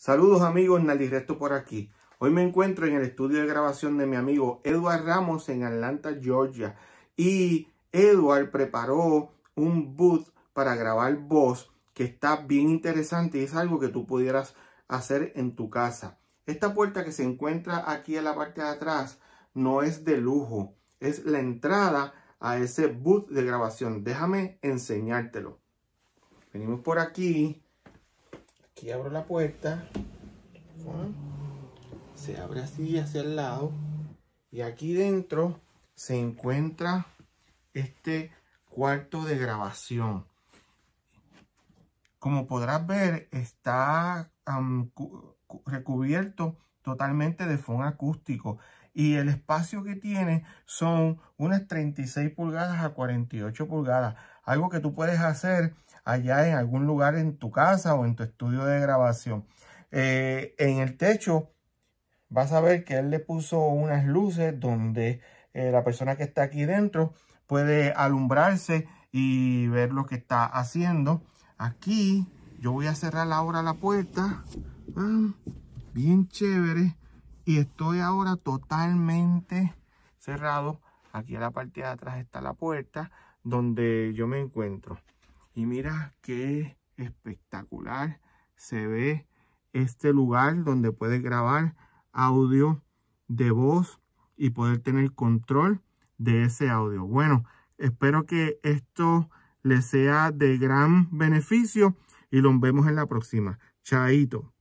Saludos amigos, Nali Resto por aquí. Hoy me encuentro en el estudio de grabación de mi amigo Edward Ramos en Atlanta, Georgia. Y Edward preparó un boot para grabar voz que está bien interesante y es algo que tú pudieras hacer en tu casa. Esta puerta que se encuentra aquí en la parte de atrás no es de lujo, es la entrada a ese boot de grabación. Déjame enseñártelo. Venimos por aquí Aquí abro la puerta. Se abre así hacia el lado. Y aquí dentro se encuentra este cuarto de grabación. Como podrás ver, está recubierto totalmente de fondo acústico y el espacio que tiene son unas 36 pulgadas a 48 pulgadas. Algo que tú puedes hacer allá en algún lugar en tu casa o en tu estudio de grabación. Eh, en el techo vas a ver que él le puso unas luces donde eh, la persona que está aquí dentro puede alumbrarse y ver lo que está haciendo. Aquí yo voy a cerrar ahora la puerta. Ah, bien chévere y estoy ahora totalmente cerrado. Aquí a la parte de atrás está la puerta donde yo me encuentro. Y mira qué espectacular se ve este lugar donde puedes grabar audio de voz y poder tener control de ese audio. Bueno, espero que esto les sea de gran beneficio y los vemos en la próxima. Chaito.